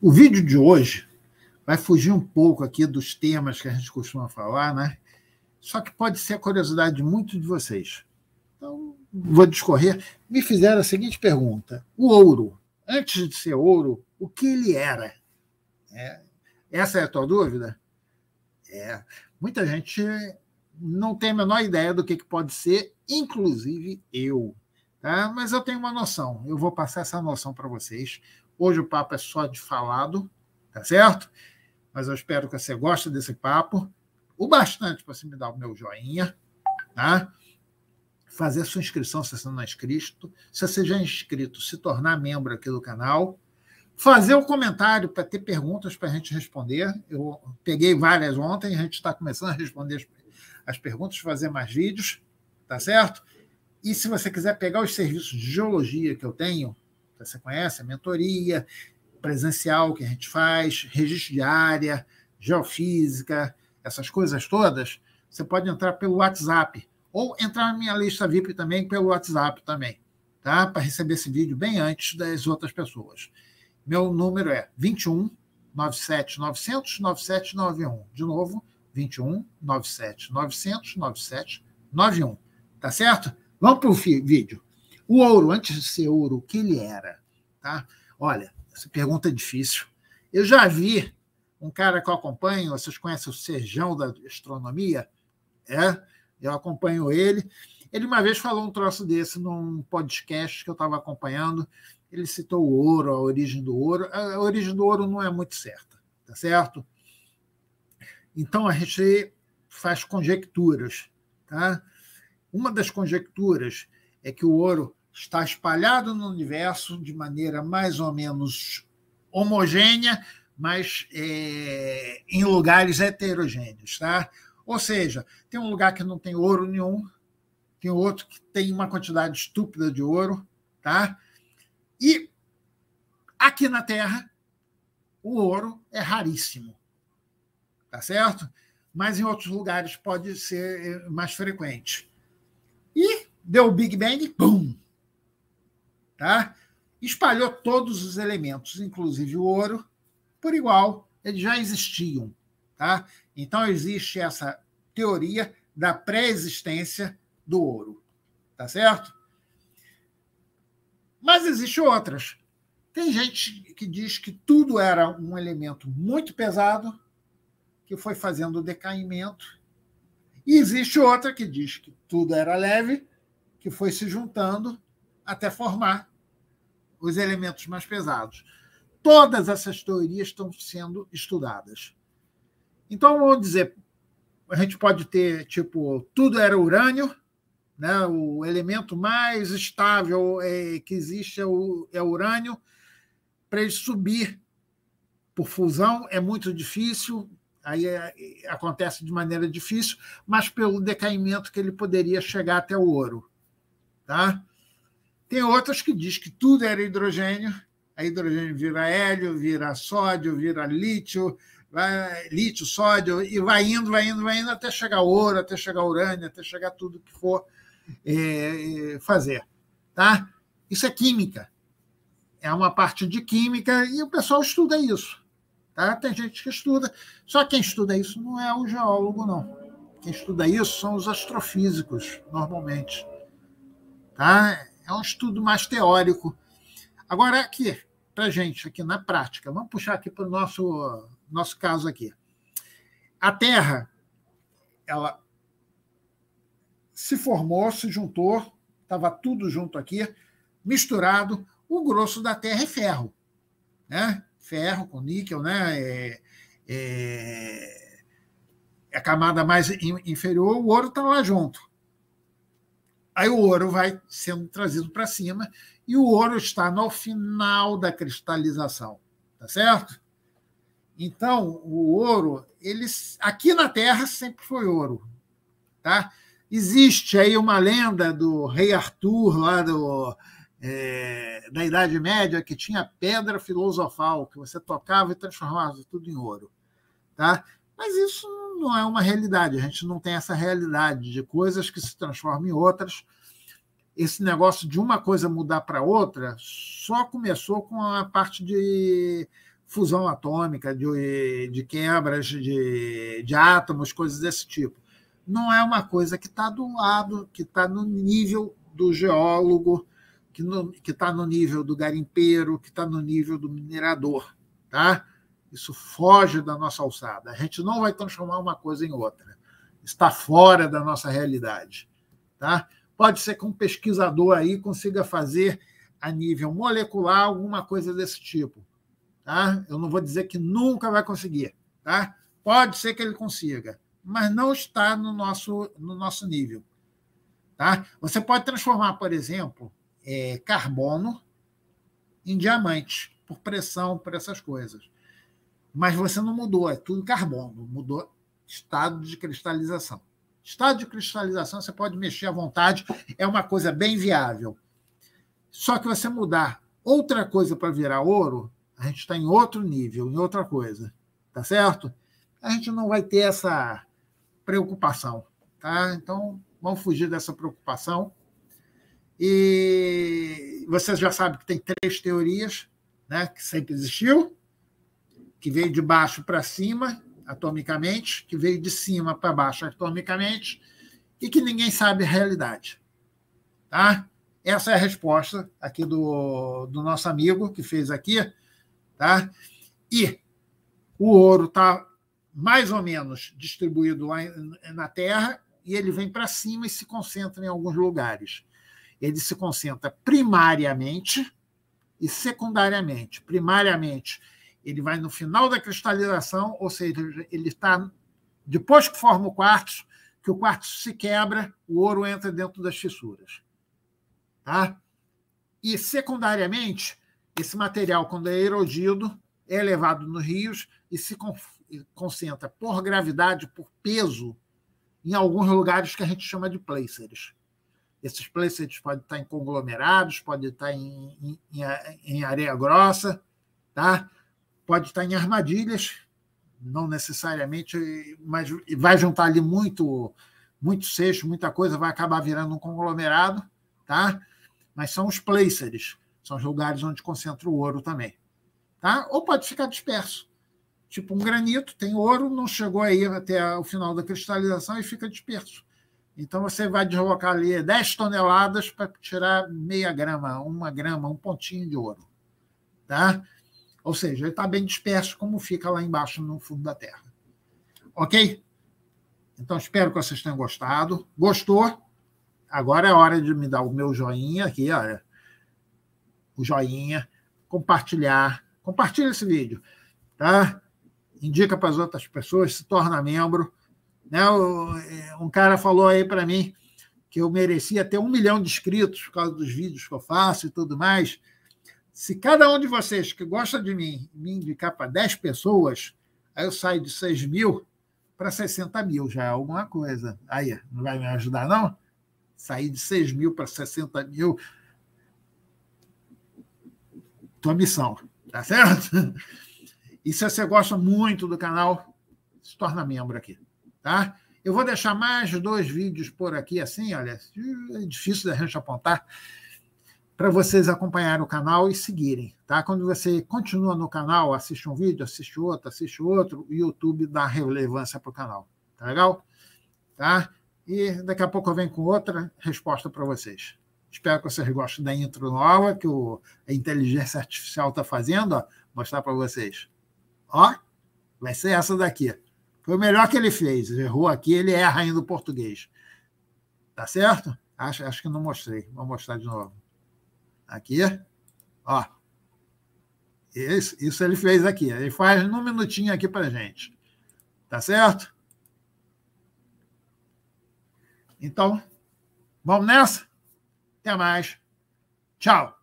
O vídeo de hoje vai fugir um pouco aqui dos temas que a gente costuma falar, né? Só que pode ser a curiosidade de muitos de vocês. Então, vou discorrer. Me fizeram a seguinte pergunta: o ouro, antes de ser ouro, o que ele era? É. Essa é a tua dúvida? É. Muita gente não tem a menor ideia do que, que pode ser, inclusive eu. Tá? Mas eu tenho uma noção, eu vou passar essa noção para vocês Hoje o papo é só de falado, tá certo? Mas eu espero que você goste desse papo. O bastante para você me dar o meu joinha, tá? Fazer sua inscrição se você não é inscrito. Se você já é inscrito, se tornar membro aqui do canal. Fazer o um comentário para ter perguntas para a gente responder. Eu peguei várias ontem, a gente está começando a responder as perguntas, fazer mais vídeos, tá certo? E se você quiser pegar os serviços de geologia que eu tenho, você conhece, a mentoria presencial que a gente faz, registro de área, geofísica, essas coisas todas, você pode entrar pelo WhatsApp ou entrar na minha lista VIP também pelo WhatsApp também, tá? Para receber esse vídeo bem antes das outras pessoas. Meu número é 21 97 900 9791. De novo, 21 97 900 9791. Tá certo? Vamos para o vídeo. O ouro, antes de ser ouro, o que ele era? Tá? Olha, essa pergunta é difícil. Eu já vi um cara que eu acompanho, vocês conhecem o Serjão da Astronomia? É, eu acompanho ele. Ele uma vez falou um troço desse num podcast que eu estava acompanhando. Ele citou o ouro, a origem do ouro. A origem do ouro não é muito certa, tá certo? Então a gente faz conjecturas, tá? Uma das conjecturas é que o ouro está espalhado no universo de maneira mais ou menos homogênea, mas é, em lugares heterogêneos, tá? Ou seja, tem um lugar que não tem ouro nenhum, tem outro que tem uma quantidade estúpida de ouro, tá? E aqui na Terra o ouro é raríssimo, tá certo? Mas em outros lugares pode ser é, mais frequente. E deu o Big Bang, pum, Tá? Espalhou todos os elementos, inclusive o ouro, por igual, eles já existiam. Tá? Então, existe essa teoria da pré-existência do ouro. Tá certo? Mas existem outras. Tem gente que diz que tudo era um elemento muito pesado, que foi fazendo o decaimento. E existe outra que diz que tudo era leve, que foi se juntando até formar os elementos mais pesados. Todas essas teorias estão sendo estudadas. Então, vamos dizer, a gente pode ter, tipo, tudo era urânio, né? o elemento mais estável é, que existe é o, é o urânio, para ele subir por fusão é muito difícil, aí é, acontece de maneira difícil, mas pelo decaimento que ele poderia chegar até o ouro. Tá? Tem outras que diz que tudo era hidrogênio, a hidrogênio vira hélio, vira sódio, vira lítio, vai, lítio, sódio, e vai indo, vai indo, vai indo, até chegar ouro, até chegar urânio, até chegar tudo que for é, fazer. Tá? Isso é química. É uma parte de química e o pessoal estuda isso. Tá? Tem gente que estuda, só quem estuda isso não é o geólogo, não. Quem estuda isso são os astrofísicos, normalmente. Tá? É um estudo mais teórico. Agora, aqui, para gente, aqui na prática, vamos puxar aqui para o nosso, nosso caso aqui. A Terra, ela se formou, se juntou, estava tudo junto aqui, misturado. O grosso da Terra é ferro, né? Ferro com níquel, né? É, é, é a camada mais inferior, o ouro está lá junto. Aí o ouro vai sendo trazido para cima e o ouro está no final da cristalização, tá certo? Então, o ouro, ele, aqui na Terra sempre foi ouro, tá? Existe aí uma lenda do rei Arthur, lá do, é, da Idade Média, que tinha pedra filosofal, que você tocava e transformava tudo em ouro. Tá? Mas isso não é uma realidade, a gente não tem essa realidade de coisas que se transformam em outras. Esse negócio de uma coisa mudar para outra só começou com a parte de fusão atômica, de, de quebras de, de átomos, coisas desse tipo. Não é uma coisa que está do lado, que está no nível do geólogo, que está no nível do garimpeiro, que está no nível do minerador. Tá? Isso foge da nossa alçada. A gente não vai transformar uma coisa em outra. Está fora da nossa realidade. Tá? Pode ser que um pesquisador aí consiga fazer a nível molecular alguma coisa desse tipo. Tá? Eu não vou dizer que nunca vai conseguir. Tá? Pode ser que ele consiga, mas não está no nosso, no nosso nível. Tá? Você pode transformar, por exemplo, é, carbono em diamante, por pressão, por essas coisas mas você não mudou, é tudo carbono, mudou estado de cristalização. Estado de cristalização você pode mexer à vontade, é uma coisa bem viável. Só que você mudar outra coisa para virar ouro, a gente está em outro nível, em outra coisa, tá certo? A gente não vai ter essa preocupação, tá? Então, vamos fugir dessa preocupação. E você já sabe que tem três teorias, né, que sempre existiu, que veio de baixo para cima atomicamente, que veio de cima para baixo atomicamente e que ninguém sabe a realidade. Tá? Essa é a resposta aqui do, do nosso amigo que fez aqui. Tá? E o ouro está mais ou menos distribuído lá na Terra e ele vem para cima e se concentra em alguns lugares. Ele se concentra primariamente e secundariamente. Primariamente, ele vai no final da cristalização, ou seja, ele está depois que forma o quartzo, que o quartzo se quebra, o ouro entra dentro das fissuras. Tá? E, secundariamente, esse material, quando é erodido, é levado nos rios e se concentra por gravidade, por peso, em alguns lugares que a gente chama de placers. Esses placers podem estar em conglomerados, podem estar em, em, em areia grossa, tá? pode estar em armadilhas, não necessariamente, mas vai juntar ali muito, muito seixo, muita coisa, vai acabar virando um conglomerado, tá? Mas são os placers, são os lugares onde concentra o ouro também, tá? Ou pode ficar disperso. Tipo um granito, tem ouro, não chegou aí até o final da cristalização e fica disperso. Então você vai deslocar ali 10 toneladas para tirar meia grama, uma grama, um pontinho de ouro. Tá? Ou seja, ele está bem disperso, como fica lá embaixo no fundo da Terra. Ok? Então, espero que vocês tenham gostado. Gostou? Agora é hora de me dar o meu joinha aqui, olha. O joinha. Compartilhar. Compartilha esse vídeo, tá? Indica para as outras pessoas, se torna membro. Né? É, um cara falou aí para mim que eu merecia ter um milhão de inscritos por causa dos vídeos que eu faço e tudo mais. Se cada um de vocês que gosta de mim me indicar para 10 pessoas, aí eu saio de 6 mil para 60 mil, já é alguma coisa. Aí, não vai me ajudar, não? Sair de 6 mil para 60 mil. Tua missão, tá certo? E se você gosta muito do canal, se torna membro aqui, tá? Eu vou deixar mais dois vídeos por aqui, assim, olha, é difícil da gente apontar para vocês acompanharem o canal e seguirem. Tá? Quando você continua no canal, assiste um vídeo, assiste outro, assiste outro, o YouTube dá relevância para o canal. Tá legal? Tá? E daqui a pouco eu venho com outra resposta para vocês. Espero que vocês gostem da intro nova que o, a inteligência artificial está fazendo. Ó, mostrar para vocês. Ó, vai ser essa daqui. Foi o melhor que ele fez. Errou aqui, ele erra ainda o português. Tá certo? Acho, acho que não mostrei. Vou mostrar de novo. Aqui, ó. Isso, isso ele fez aqui. Ele faz num minutinho aqui para gente. Tá certo? Então, vamos nessa? Até mais. Tchau.